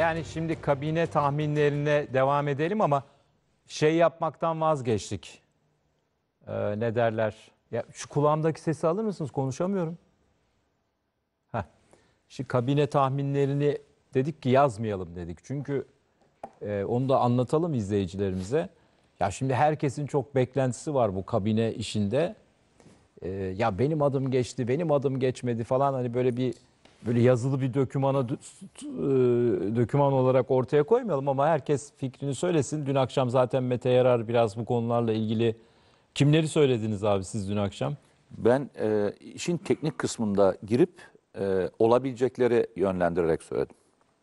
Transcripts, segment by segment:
Yani şimdi kabine tahminlerine devam edelim ama şey yapmaktan vazgeçtik. Ee, ne derler? Ya şu kulağımdaki sesi alır mısınız? Konuşamıyorum. Heh. şu kabine tahminlerini dedik ki yazmayalım dedik. Çünkü e, onu da anlatalım izleyicilerimize. Ya şimdi herkesin çok beklentisi var bu kabine işinde. E, ya benim adım geçti, benim adım geçmedi falan hani böyle bir böyle yazılı bir dökümana döküman e, olarak ortaya koymayalım ama herkes fikrini söylesin. Dün akşam zaten Mete Yarar biraz bu konularla ilgili kimleri söylediniz abi siz dün akşam? Ben e, işin teknik kısmında girip e, olabilecekleri yönlendirerek söyledim.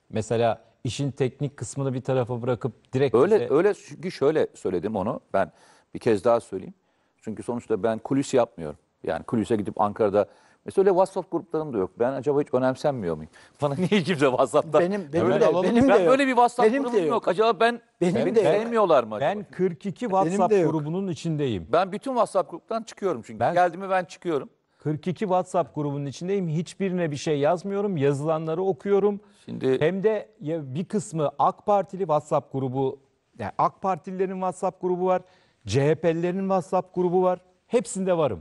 Mesela işin teknik kısmını bir tarafa bırakıp direkt öyle bize... öyle çünkü şöyle söyledim onu ben bir kez daha söyleyeyim. Çünkü sonuçta ben kulis yapmıyorum. Yani kulise gidip Ankara'da Mesela öyle WhatsApp gruplarım da yok. Ben acaba hiç önemsenmiyor muyum? Bana niye kimse WhatsApp'ta? Benim, benim de, alalım. benim de ben yok. böyle bir WhatsApp benim grubum yok. yok. Acaba ben benim de sevmiyorlar mı acaba? Ben 42 WhatsApp grubunun içindeyim. Ben bütün WhatsApp gruptan çıkıyorum çünkü. Ben, Geldi mi ben çıkıyorum. 42 WhatsApp grubunun içindeyim. Hiçbirine bir şey yazmıyorum. Yazılanları okuyorum. Şimdi hem de bir kısmı AK Partili WhatsApp grubu yani AK Partililerin WhatsApp grubu var. CHP'lilerin WhatsApp grubu var. Hepsinde varım.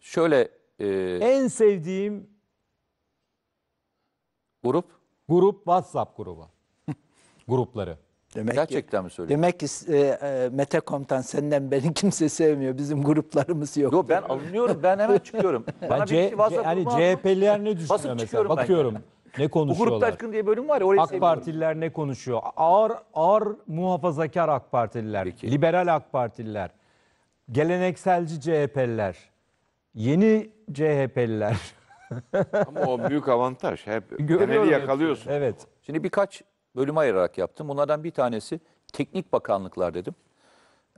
Şöyle e, En sevdiğim grup grup WhatsApp grubu. Grupları. Demek ki, gerçekten mi söylüyorsun? demek ki e, e, Mete Komutan senden beni kimse sevmiyor. Bizim gruplarımız yok. Yok ben alınıyorum. Ben hemen çıkıyorum. Bana bir WhatsApp yani grubu alsın. CHP'liler ne düşünüyor mesela? çıkıyorum ben. Bakıyorum. Ne Bu konuşuyorlar? grupta aşkın diye bölüm var ya orayı AK Partililer ne konuşuyor? Ağır ağır muhafazakar AK Partililer, liberal AK Partililer, gelenekselci CHP'liler. Yeni CHP'liler. Ama o büyük avantaj. Hep temeli yakalıyorsun. Evet. Şimdi birkaç bölüme ayırarak yaptım. Bunlardan bir tanesi teknik bakanlıklar dedim.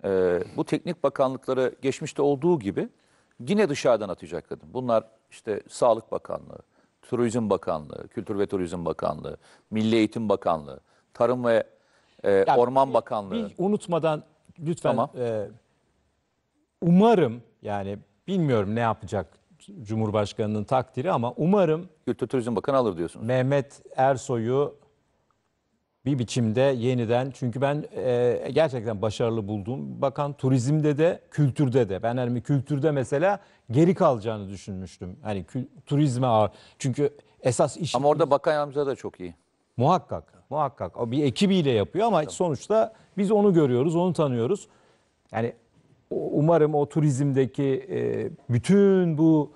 Ee, bu teknik bakanlıkları geçmişte olduğu gibi yine dışarıdan atacak dedim. Bunlar işte Sağlık Bakanlığı, Turizm Bakanlığı, Kültür ve Turizm Bakanlığı, Milli Eğitim Bakanlığı, Tarım ve e, yani Orman e, Bakanlığı. Bir unutmadan lütfen tamam. e, umarım yani Bilmiyorum ne yapacak Cumhurbaşkanı'nın takdiri ama umarım Kültür Turizm Bakanı alır diyorsunuz. Mehmet Ersoy'u bir biçimde yeniden çünkü ben e, gerçekten başarılı bulduğum bakan turizmde de kültürde de ben hani kültürde mesela geri kalacağını düşünmüştüm. Hani kü, turizme ağır. Çünkü esas iş Ama orada bakan yardımcıları da çok iyi. muhakkak muhakkak o bir ekibiyle yapıyor ama sonuçta biz onu görüyoruz, onu tanıyoruz. Yani umarım o turizmdeki e, bütün bu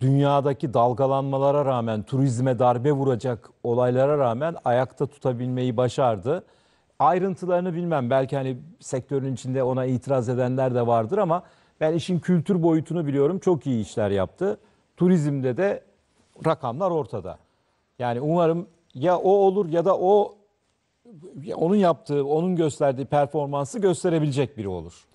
dünyadaki dalgalanmalara rağmen, turizme darbe vuracak olaylara rağmen ayakta tutabilmeyi başardı. Ayrıntılarını bilmem. Belki hani sektörün içinde ona itiraz edenler de vardır ama ben işin kültür boyutunu biliyorum. Çok iyi işler yaptı. Turizmde de rakamlar ortada. Yani umarım ya o olur ya da o onun yaptığı, onun gösterdiği performansı gösterebilecek biri olur.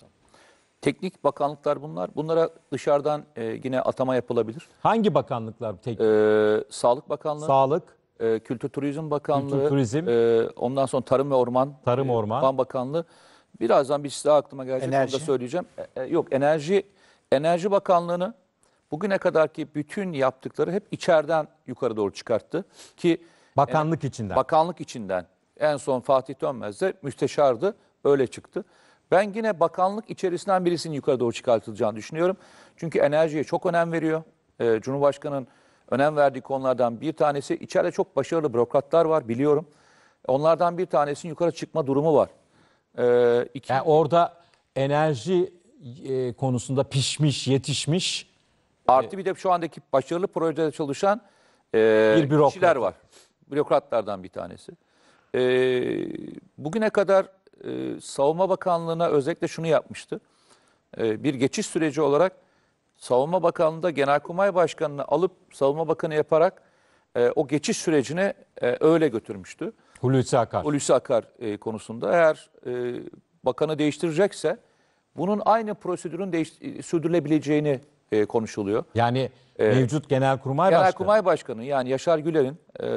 Teknik bakanlıklar bunlar. Bunlara dışarıdan e, yine atama yapılabilir. Hangi bakanlıklar teknik? Ee, Sağlık Bakanlığı, Sağlık, e, Kültür Turizm Bakanlığı, Kültür Turizm. e, ondan sonra Tarım ve Orman, Tarım, e, Orman. Orman. Bakanlığı. Birazdan bir şey daha aklıma gelecek Enerji. onu da söyleyeceğim. E, e, yok Enerji Enerji Bakanlığı'nı bugüne kadarki bütün yaptıkları hep içeriden yukarı doğru çıkarttı ki bakanlık içinden. bakanlık içinden en son Fatih Dönmez de müsteşardı öyle çıktı. Ben yine bakanlık içerisinden birisinin yukarı doğru çıkartılacağını düşünüyorum. Çünkü enerjiye çok önem veriyor. Ee, Cumhurbaşkanı'nın önem verdiği konulardan bir tanesi. içeride çok başarılı bürokratlar var biliyorum. Onlardan bir tanesinin yukarı çıkma durumu var. Ee, iki... yani orada enerji e, konusunda pişmiş, yetişmiş. Artı bir de şu andaki başarılı projede çalışan e, bir bürokrat. kişiler var. Bürokratlardan bir tanesi. E, bugüne kadar e, Savunma Bakanlığı'na özellikle şunu yapmıştı. E, bir geçiş süreci olarak Savunma Bakanlığı'nda Genelkurmay Başkanı'nı alıp Savunma Bakanı yaparak e, o geçiş sürecine e, öyle götürmüştü. Hulusi Akar. Hulusi Akar e, konusunda eğer e, bakanı değiştirecekse bunun aynı prosedürün değiş- e, sürdürülebileceğini e, konuşuluyor. Yani e, mevcut Genelkurmay Genelkurmay Başkanı. Başkanı yani Yaşar Güler'in e,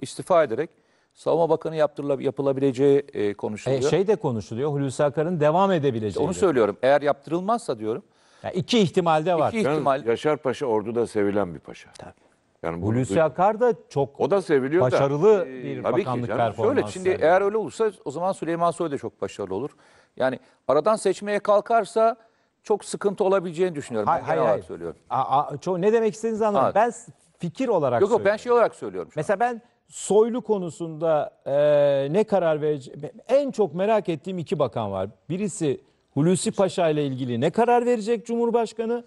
istifa ederek Savunma Bakanı yapılabileceği e, konuşuluyor. E, şey de konuşuluyor, Hulusi Akar'ın devam edebileceği. onu söylüyorum. Eğer yaptırılmazsa diyorum. İki iki ihtimalde var. İki ihtimal. Yaşar Paşa orduda sevilen bir paşa. Tabii. Yani Hulusi Akar da çok o da seviliyor başarılı da, e, bir tabii bakanlık ki performansı. Şöyle şimdi yani. eğer öyle olursa o zaman Süleyman Soylu da çok başarılı olur. Yani aradan seçmeye kalkarsa çok sıkıntı olabileceğini düşünüyorum. Hayır, ben hayır, hayır. söylüyorum. Aa, aa, ço- ne demek istediğinizi anlamadım. Ben fikir olarak Yok yok ben şey olarak söylüyorum. Mesela ben Soylu konusunda e, ne karar verecek? En çok merak ettiğim iki bakan var. Birisi Hulusi Paşa ile ilgili ne karar verecek Cumhurbaşkanı?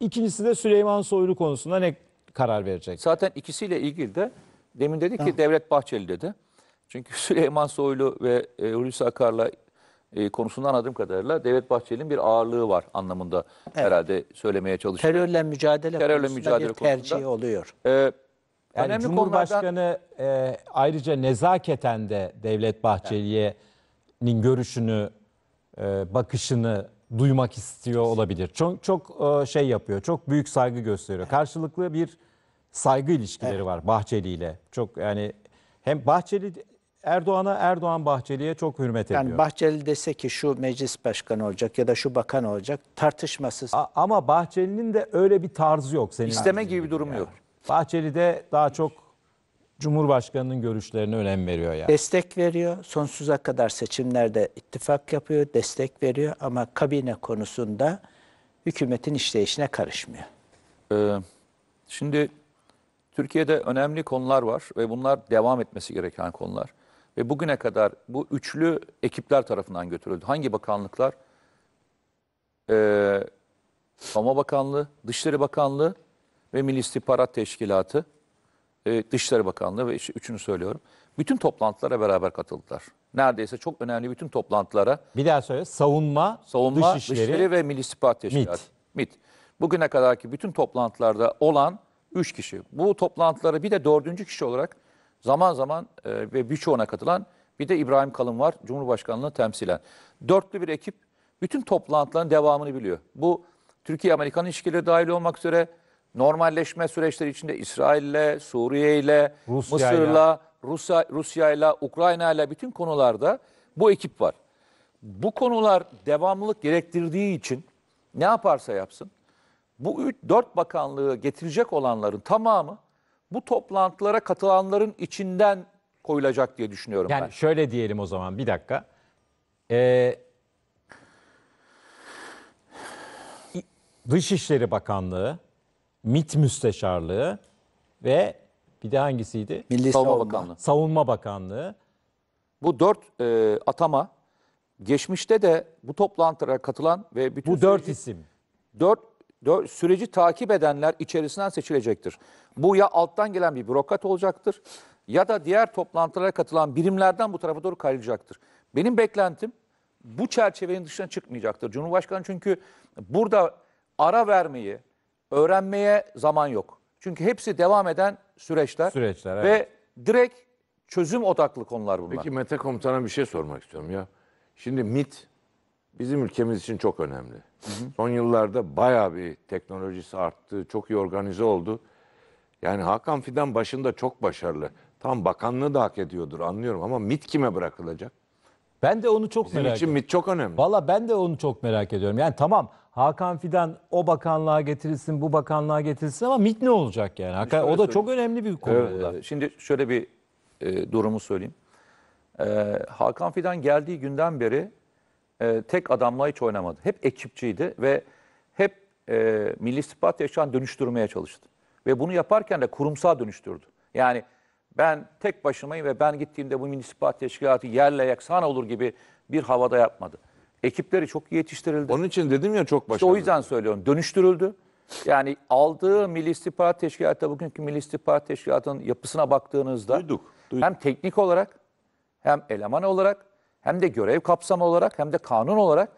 İkincisi de Süleyman Soylu konusunda ne karar verecek? Zaten ikisiyle ilgili de demin dedi ki Devlet Bahçeli dedi. Çünkü Süleyman Soylu ve e, Hulusi Akar'la e, konusunda anladığım kadarıyla Devlet Bahçeli'nin bir ağırlığı var anlamında herhalde söylemeye çalışıyor. Terörle mücadele Terörle konusunda mücadele bir tercih konusunda. oluyor. E, yani Önemli Cumhurbaşkanı konulardan... e, ayrıca nezaketen de Devlet Bahçeli'nin evet. görüşünü, e, bakışını duymak istiyor olabilir. Çok çok e, şey yapıyor, çok büyük saygı gösteriyor. Evet. Karşılıklı bir saygı ilişkileri evet. var Bahçeli ile. Çok yani hem Bahçeli Erdoğan'a, Erdoğan Bahçeli'ye çok hürmet ediyor. Yani Bahçeli dese ki şu meclis başkanı olacak ya da şu bakan olacak tartışmasız. A ama Bahçeli'nin de öyle bir tarzı yok. Senin İsteme gibi bir durumu yani. yok. Bahçeli de daha çok Cumhurbaşkanı'nın görüşlerine önem veriyor yani. Destek veriyor. Sonsuza kadar seçimlerde ittifak yapıyor, destek veriyor ama kabine konusunda hükümetin işleyişine karışmıyor. Ee, şimdi Türkiye'de önemli konular var ve bunlar devam etmesi gereken konular. Ve bugüne kadar bu üçlü ekipler tarafından götürüldü. Hangi bakanlıklar? Ee, Savunma Bakanlığı, Dışişleri Bakanlığı ve Milli İstihbarat Teşkilatı, e, Dışişleri Bakanlığı ve işte üçünü söylüyorum. Bütün toplantılara beraber katıldılar. Neredeyse çok önemli bütün toplantılara Bir daha söyle. Savunma, savunma, dışişleri, ve Milli İstihbarat Teşkilatı. Mit. Bugüne kadarki bütün toplantılarda olan 3 kişi. Bu toplantılara bir de dördüncü kişi olarak zaman zaman e, ve birçoğuna katılan bir de İbrahim Kalın var Cumhurbaşkanlığı temsilen. Dörtlü bir ekip bütün toplantıların devamını biliyor. Bu Türkiye-Amerikan ilişkileri dahil olmak üzere normalleşme süreçleri içinde İsrail'le, Suriye'yle, Rusya'yla. Mısır'la, Rusya, Rusya'yla, Ukrayna'yla bütün konularda bu ekip var. Bu konular devamlılık gerektirdiği için ne yaparsa yapsın bu üç dört bakanlığı getirecek olanların tamamı bu toplantılara katılanların içinden koyulacak diye düşünüyorum yani ben. Yani şöyle diyelim o zaman bir dakika. Ee, Dışişleri Bakanlığı, MİT Müsteşarlığı ve bir de hangisiydi? Milli Savunma, Savunma Bakanlığı. Savunma Bakanlığı. Bu dört e, atama geçmişte de bu toplantılara katılan ve bütün bu dört isim. Dört, dört süreci takip edenler içerisinden seçilecektir. Bu ya alttan gelen bir bürokrat olacaktır ya da diğer toplantılara katılan birimlerden bu tarafa doğru kayılacaktır. Benim beklentim bu çerçevenin dışına çıkmayacaktır. Cumhurbaşkanı çünkü burada ara vermeyi, Öğrenmeye zaman yok. Çünkü hepsi devam eden süreçler. Süreçler, evet. Ve direkt çözüm odaklı konular bunlar. Peki Mete Komutan'a bir şey sormak istiyorum ya. Şimdi MIT bizim ülkemiz için çok önemli. Hı hı. Son yıllarda bayağı bir teknolojisi arttı, çok iyi organize oldu. Yani Hakan Fidan başında çok başarılı. Tam bakanlığı da hak ediyordur anlıyorum ama MIT kime bırakılacak? Ben de onu çok Bizim merak için ediyorum. çok önemli. Valla ben de onu çok merak ediyorum. Yani tamam Hakan Fidan o bakanlığa getirilsin, bu bakanlığa getirilsin ama MIT ne olacak yani? Hakan, o da söyleyeyim. çok önemli bir konu. Ee, burada. E, şimdi şöyle bir e, durumu söyleyeyim. Ee, Hakan Fidan geldiği günden beri e, tek adamla hiç oynamadı. Hep ekipçiydi ve hep e, Milli İstihbarat Yaşan dönüştürmeye çalıştı. Ve bunu yaparken de kurumsal dönüştürdü. Yani ben tek başımayım ve ben gittiğimde bu minisipat teşkilatı yerle yeksan olur gibi bir havada yapmadı. Ekipleri çok iyi yetiştirildi. Onun için dedim ya çok başarılı. İşte o yüzden söylüyorum. Dönüştürüldü. Yani aldığı Milli İstihbarat Teşkilatı, bugünkü Milli İstihbarat Teşkilatı'nın yapısına baktığınızda Duyduk, duyduk. hem teknik olarak, hem eleman olarak, hem de görev kapsamı olarak, hem de kanun olarak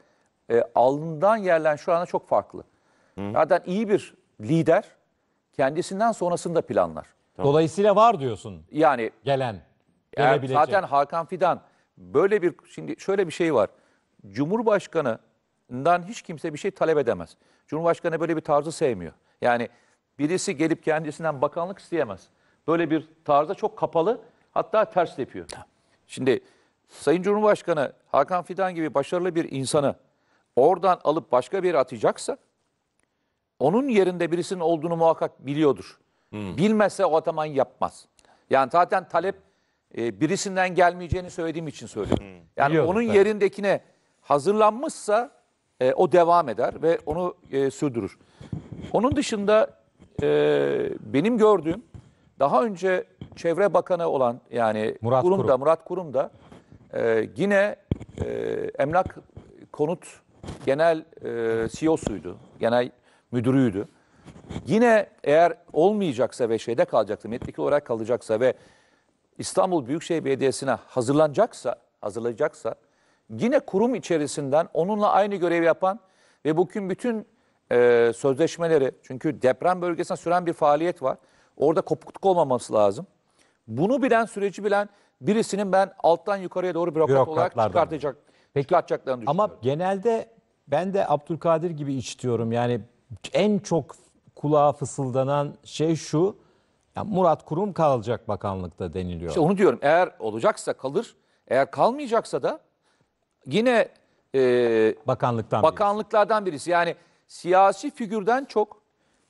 e, alınan yerler şu anda çok farklı. Zaten iyi bir lider kendisinden sonrasında planlar. Dolayısıyla var diyorsun Yani gelen, gelebilecek. zaten Hakan Fidan böyle bir şimdi şöyle bir şey var. Cumhurbaşkanından hiç kimse bir şey talep edemez. Cumhurbaşkanı böyle bir tarzı sevmiyor. Yani birisi gelip kendisinden bakanlık isteyemez. Böyle bir tarzda çok kapalı hatta ters yapıyor. Şimdi Sayın Cumhurbaşkanı Hakan Fidan gibi başarılı bir insanı oradan alıp başka bir yere atacaksa onun yerinde birisinin olduğunu muhakkak biliyordur. Hmm. Bilmezse o ataman yapmaz. Yani zaten talep e, birisinden gelmeyeceğini söylediğim için söylüyorum. Hmm. Yani Biliyorum, onun tabii. yerindekine hazırlanmışsa e, o devam eder ve onu e, sürdürür. Onun dışında e, benim gördüğüm daha önce Çevre Bakanı olan yani Murat Kurum Murat Kurum da e, yine e, Emlak Konut Genel e, CEO'suydu. Genel müdürüydü. Yine eğer olmayacaksa ve şeyde kalacaksa, milletvekili olarak kalacaksa ve İstanbul Büyükşehir Belediyesi'ne hazırlanacaksa, hazırlayacaksa yine kurum içerisinden onunla aynı görev yapan ve bugün bütün e, sözleşmeleri çünkü deprem bölgesine süren bir faaliyet var. Orada kopukluk olmaması lazım. Bunu bilen, süreci bilen birisinin ben alttan yukarıya doğru bürokrat olarak çıkartacak, Peki, çıkartacaklarını düşünüyorum. Ama genelde ben de Abdülkadir gibi içtiyorum. Yani en çok kulağa fısıldanan şey şu. Yani Murat Kurum kalacak bakanlıkta deniliyor. İşte onu diyorum. Eğer olacaksa kalır. Eğer kalmayacaksa da yine e, bakanlıktan bakanlıklardan birisi. birisi. Yani siyasi figürden çok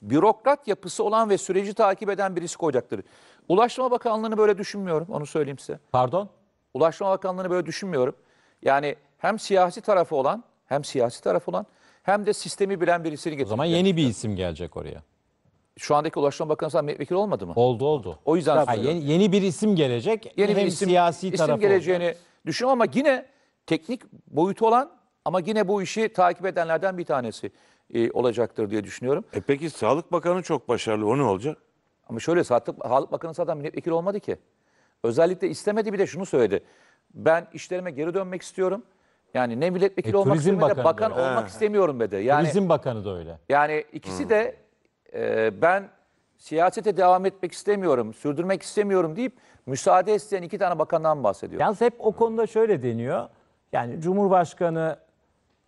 bürokrat yapısı olan ve süreci takip eden birisi koyacaktır. Ulaştırma Bakanlığı'nı böyle düşünmüyorum. Onu söyleyeyim size. Pardon? Ulaştırma Bakanlığı'nı böyle düşünmüyorum. Yani hem siyasi tarafı olan hem siyasi tarafı olan hem de sistemi bilen birisini getirdi. O zaman yeni bir isim gelecek oraya. Şu andaki Ulaştırma Bakanı sen milletvekili olmadı mı? Oldu oldu. O yüzden Ha, yeni, yeni bir isim gelecek. Yeni bir isim, siyasi isim tarafı geleceğini olacak. düşünüyorum ama yine teknik boyutu olan ama yine bu işi takip edenlerden bir tanesi e, olacaktır diye düşünüyorum. E peki Sağlık Bakanı çok başarılı. O ne olacak? Ama şöyle Sağlık, Sağlık Bakanı zaten milletvekili olmadı ki. Özellikle istemedi bir de şunu söyledi. Ben işlerime geri dönmek istiyorum. Yani ne milletvekili E, olmak Turizm istemiyorum de Bakanı bakan olmak istemiyorum dedi. Yani Turizm Bakanı da öyle. yani ikisi de e, ben siyasete devam etmek istemiyorum, sürdürmek istemiyorum deyip müsaade isteyen iki tane bakandan bahsediyor. Yalnız hep o konuda şöyle deniyor. Yani Cumhurbaşkanı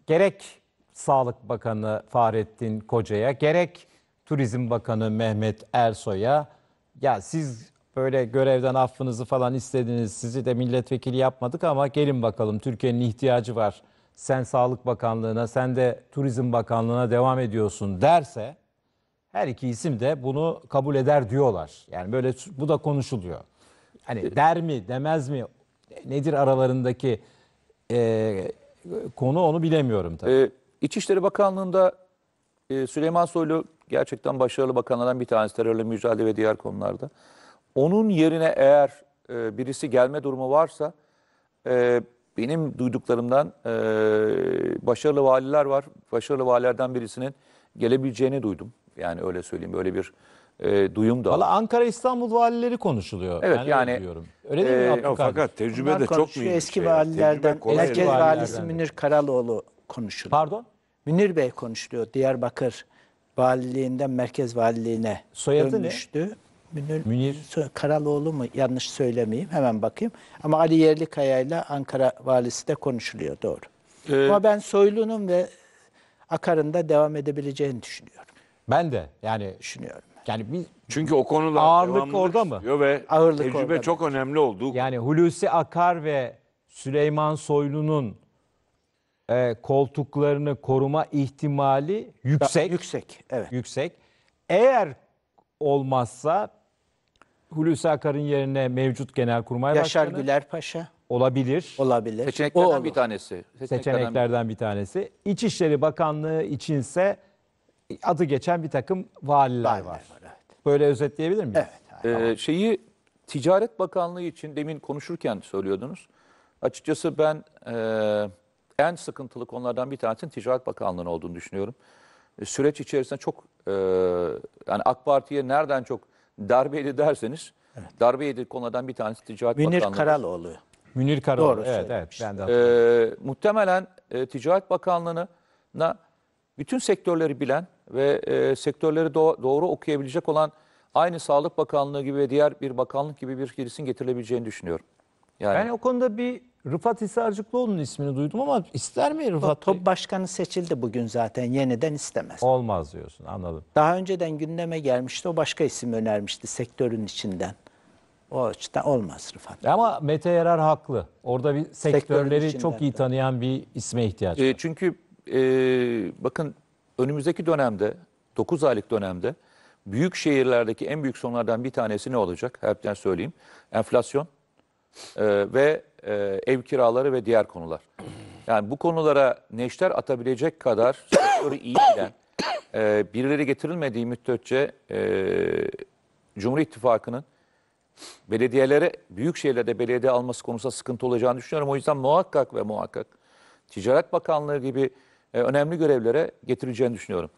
gerek Sağlık Bakanı Fahrettin Koca'ya gerek Turizm Bakanı Mehmet Ersoy'a ya siz böyle görevden affınızı falan istediniz. Sizi de milletvekili yapmadık ama gelin bakalım Türkiye'nin ihtiyacı var. Sen Sağlık Bakanlığı'na, sen de Turizm Bakanlığı'na devam ediyorsun derse her iki isim de bunu kabul eder diyorlar. Yani böyle bu da konuşuluyor. Hani e- der mi, demez mi? Nedir aralarındaki e, konu onu bilemiyorum tabii. Ee, İçişleri Bakanlığı'nda e, Süleyman Soylu gerçekten başarılı bakanlardan bir tanesi terörle mücadele ve diğer konularda. Onun yerine eğer e, birisi gelme durumu varsa e, benim duyduklarımdan e, başarılı valiler var. Başarılı valilerden birisinin gelebileceğini duydum. Yani öyle söyleyeyim öyle bir e, duyum da. Valla Ankara İstanbul valileri konuşuluyor. Evet yani. yani diyorum. Öyle değil mi e, Fakat tecrübe de çok mühim. Eski şey valilerden, merkez valisi Münir Karaloğlu konuşuluyor. Pardon? Münir Bey konuşuluyor Diyarbakır valiliğinden merkez valiliğine Soyadı dönmüştü. Ne? Münir, Münir. Karaloğlu mu yanlış söylemeyeyim hemen bakayım. Ama Ali Yerlikaya ile Ankara valisi de konuşuluyor doğru. Ee, Ama ben Soylu'nun ve Akar'ın da devam edebileceğini düşünüyorum. Ben de yani düşünüyorum. Yani biz çünkü o konular ağırlık orada mı? Ve ağırlık tecrübe orada çok mı? önemli oldu. Yani Hulusi Akar ve Süleyman Soylu'nun e, koltuklarını koruma ihtimali yüksek. Da, yüksek, evet. Yüksek. Eğer olmazsa Hulusi Akar'ın yerine mevcut Genelkurmay Yaşar Başkanı Güler Paşa olabilir. olabilir. Seçeneklerden O bir tanesi. Seçeneklerden bir tanesi. İçişleri Bakanlığı içinse adı geçen bir takım valiler, Valiler var. evet. Böyle özetleyebilir miyiz? Evet. Ee, şeyi Ticaret Bakanlığı için demin konuşurken söylüyordunuz. Açıkçası ben e, en sıkıntılı konulardan bir tanesinin Ticaret Bakanlığı'nın olduğunu düşünüyorum. E, süreç içerisinde çok e, yani AK Parti'ye nereden çok darbeydi derseniz evet. darbeydi konudan bir tanesi Ticaret Münir Bakanlığı. Münir Karaloğlu. Münir Karaloğlu. Doğru evet, evet. Ben de ee, muhtemelen e, Ticaret Bakanlığı'na bütün sektörleri bilen ve e, sektörleri do doğru okuyabilecek olan aynı Sağlık Bakanlığı gibi ve diğer bir bakanlık gibi bir gerisin getirilebileceğini düşünüyorum. Yani ben o konuda bir Rıfat Hisarcıklıoğlu'nun ismini duydum ama ister mi Rıfat Top, top başkanı seçildi bugün zaten yeniden istemez. Olmaz diyorsun anladım. Daha önceden gündeme gelmişti o başka isim önermişti sektörün içinden. O açıdan olmaz Rıfat. Ama Mete Yarar haklı. Orada bir sektörleri çok iyi tanıyan bir isme ihtiyaç e, var. E, çünkü e, bakın önümüzdeki dönemde 9 aylık dönemde büyük şehirlerdeki en büyük sorunlardan bir tanesi ne olacak? Hepten söyleyeyim. Enflasyon e, ve e, ev kiraları ve diğer konular. Yani bu konulara neşter atabilecek kadar sektörü iyi bilen e, birileri getirilmediği müddetçe e, Cumhur İttifakı'nın belediyelere, büyük şehirlerde belediye alması konusunda sıkıntı olacağını düşünüyorum. O yüzden muhakkak ve muhakkak Ticaret Bakanlığı gibi e, önemli görevlere getireceğini düşünüyorum.